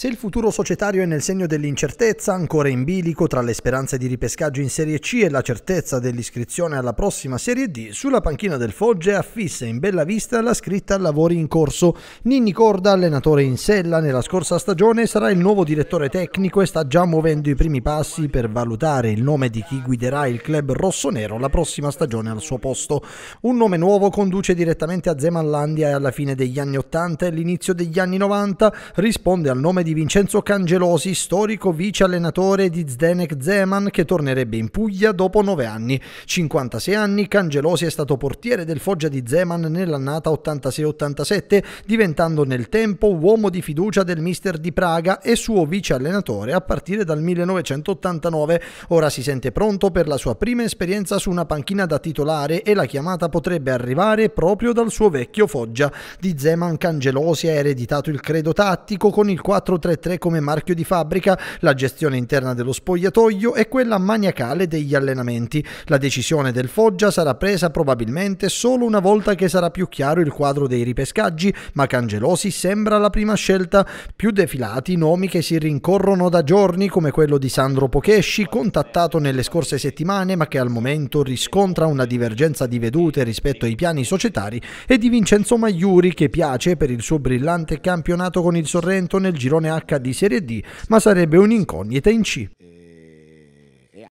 Se il futuro societario è nel segno dell'incertezza, ancora in bilico tra le speranze di ripescaggio in Serie C e la certezza dell'iscrizione alla prossima Serie D, sulla panchina del Foggia affissa in bella vista la scritta lavori in corso. Ninni Corda, allenatore in sella nella scorsa stagione, sarà il nuovo direttore tecnico e sta già muovendo i primi passi per valutare il nome di chi guiderà il club rossonero la prossima stagione al suo posto. Un nome nuovo conduce direttamente a Zemanlandia e alla fine degli anni 80 e all'inizio degli anni 90 risponde al nome di di Vincenzo Cangelosi, storico vice allenatore di Zdenek Zeman che tornerebbe in Puglia dopo 9 anni. 56 anni, Cangelosi è stato portiere del Foggia di Zeman nell'annata 86-87, diventando nel tempo uomo di fiducia del mister di Praga e suo vice allenatore a partire dal 1989. Ora si sente pronto per la sua prima esperienza su una panchina da titolare e la chiamata potrebbe arrivare proprio dal suo vecchio Foggia. Di Zeman Cangelosi ha ereditato il credo tattico con il 4 4 3 come marchio di fabbrica, la gestione interna dello spogliatoio e quella maniacale degli allenamenti. La decisione del Foggia sarà presa probabilmente solo una volta che sarà più chiaro il quadro dei ripescaggi, ma Cangelosi sembra la prima scelta. Più defilati nomi che si rincorrono da giorni, come quello di Sandro Pochesci, contattato nelle scorse settimane ma che al momento riscontra una divergenza di vedute rispetto ai piani societari, e di Vincenzo Maiuri, che piace per il suo brillante campionato con il Sorrento nel girone girone H di Serie D, ma sarebbe un'incognita in C.